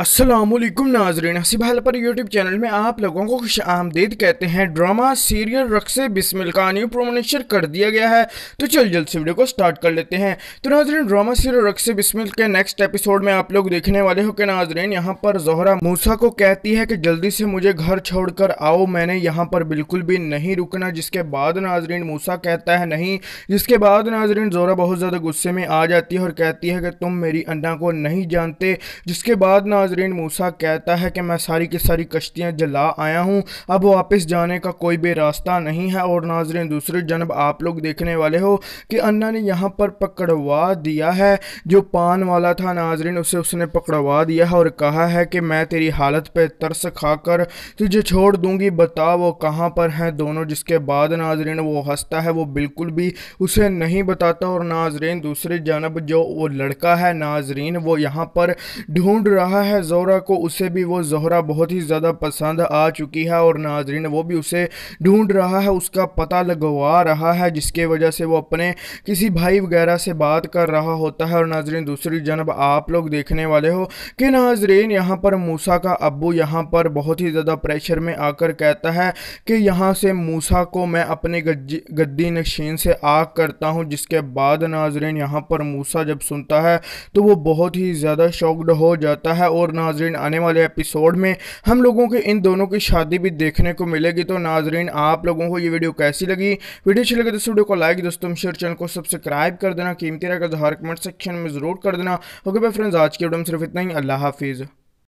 असलम नाजरीन हसीब हल पर यूट्यूब चैनल में आप लोगों को खुश आमदीद कहते हैं ड्रामा सीरियल रक्से बिस्मिल का न्यू प्रोमोनेशन कर दिया गया है तो चल जल्द से वीडियो को स्टार्ट कर लेते हैं तो नाजरीन ड्रामा सीरियल रक्से बिस्मिल के नेक्स्ट एपिसोड में आप लोग देखने वाले हो कि नाजरीन यहाँ पर जहरा मूसा को कहती है कि जल्दी से मुझे घर छोड़ कर आओ मैंने यहाँ पर बिल्कुल भी नहीं रुकना जिसके बाद नाजरीन मूसा कहता है नहीं जिसके बाद नाजरीन जहरा बहुत ज़्यादा गुस्से में आ जाती है और कहती है कि तुम मेरी अन्ना को नहीं जानते जिसके बाद नाज नाजरीन मूसा कहता है कि मैं सारी की सारी कश्तियाँ जला आया हूँ अब वापस जाने का कोई भी रास्ता नहीं है और नाजरीन दूसरी जनब आप लोग देखने वाले हो कि अन्ना ने यहाँ पर पकड़वा दिया है जो पान वाला था नाजरीन उसे उसने पकड़वा दिया है और कहा है कि मैं तेरी हालत पर तरस खाकर तुझे छोड़ दूंगी बता वो कहाँ पर हैं दोनों जिसके बाद नाजरीन वो हंसता है वो बिल्कुल भी उसे नहीं बताता और नाजरीन दूसरी जनब जो वो लड़का है नाजरीन वो यहाँ पर ढूंढ रहा है है जोहरा को उसे भी वो जोहरा बहुत ही ज़्यादा पसंद आ चुकी है और नाजरीन वो भी उसे ढूंढ रहा है उसका पता लगवा रहा है जिसके वजह से वो अपने किसी भाई वगैरह से बात कर रहा होता है और नाजरीन दूसरी जनब आप लोग देखने वाले हो कि नाजरीन यहाँ पर मूसा का अबू यहाँ पर बहुत ही ज़्यादा प्रेशर में आकर कहता है कि यहाँ से मूसा को मैं अपने गद्दी नशीन से आग करता हूँ जिसके बाद नाजरीन यहाँ पर मूसा जब सुनता है तो वो बहुत ही ज़्यादा शॉक्ड हो जाता है और और नाजरीन आने वाले एपिसोड में हम लोगों के इन दोनों की शादी भी देखने को मिलेगी तो नाजरीन आप लोगों को ये वीडियो कैसी लगी वीडियो अच्छी लगे तो वीडियो को लाइक दोस्तों शेयर चैनल को सब्सक्राइब कर देना कीमती रहेगा तो हर कमेंट सेक्शन में ज़रूर कर देना ओके भाई फ्रेंड्स आज की वीडियो में सिर्फ इतना ही अल्लाह हाफिज़